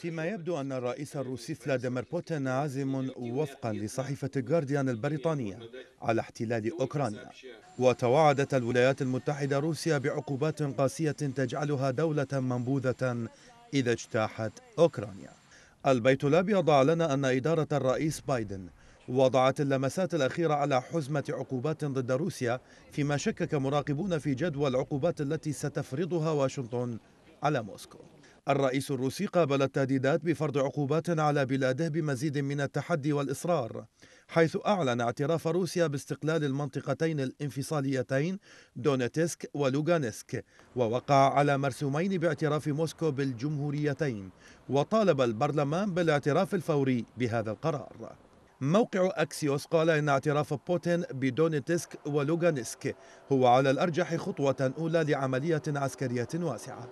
فيما يبدو أن الرئيس الروسي فلاديمير بوتين عازم وفقا لصحيفة غارديان البريطانية على احتلال أوكرانيا وتوعدت الولايات المتحدة روسيا بعقوبات قاسية تجعلها دولة منبوذة إذا اجتاحت أوكرانيا البيت الأبيض أعلن أن إدارة الرئيس بايدن وضعت اللمسات الأخيرة على حزمة عقوبات ضد روسيا فيما شكك مراقبون في جدوى العقوبات التي ستفرضها واشنطن على موسكو الرئيس الروسي قابل التهديدات بفرض عقوبات على بلاده بمزيد من التحدي والإصرار حيث أعلن اعتراف روسيا باستقلال المنطقتين الانفصاليتين دونيتسك ولوغانسك ووقع على مرسومين باعتراف موسكو بالجمهوريتين وطالب البرلمان بالاعتراف الفوري بهذا القرار موقع أكسيوس قال إن اعتراف بوتين بدونيتسك ولوغانسك هو على الأرجح خطوة أولى لعملية عسكرية واسعة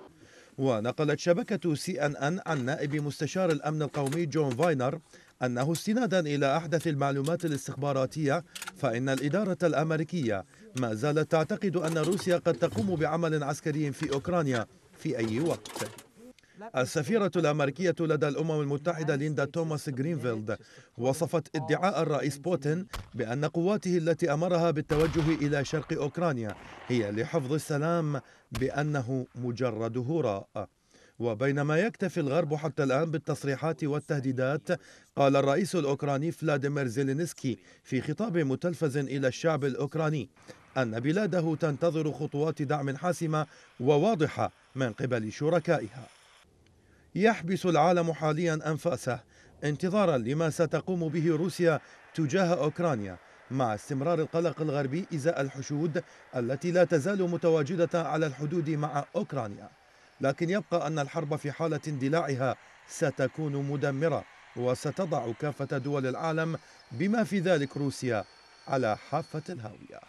ونقلت شبكة سي ان ان عن نائب مستشار الأمن القومي جون فاينر أنه استنادا إلى أحدث المعلومات الاستخباراتية فإن الإدارة الأمريكية ما زالت تعتقد أن روسيا قد تقوم بعمل عسكري في أوكرانيا في أي وقت السفيرة الأمريكية لدى الأمم المتحدة ليندا توماس جرينفيلد وصفت ادعاء الرئيس بوتين بأن قواته التي أمرها بالتوجه إلى شرق أوكرانيا هي لحفظ السلام بأنه مجرد هراء وبينما يكتفي الغرب حتى الآن بالتصريحات والتهديدات قال الرئيس الأوكراني فلاديمير زيلينسكي في خطاب متلفز إلى الشعب الأوكراني أن بلاده تنتظر خطوات دعم حاسمة وواضحة من قبل شركائها يحبس العالم حاليا أنفاسه انتظارا لما ستقوم به روسيا تجاه أوكرانيا مع استمرار القلق الغربي إزاء الحشود التي لا تزال متواجدة على الحدود مع أوكرانيا لكن يبقى أن الحرب في حالة اندلاعها ستكون مدمرة وستضع كافة دول العالم بما في ذلك روسيا على حافة الهاوية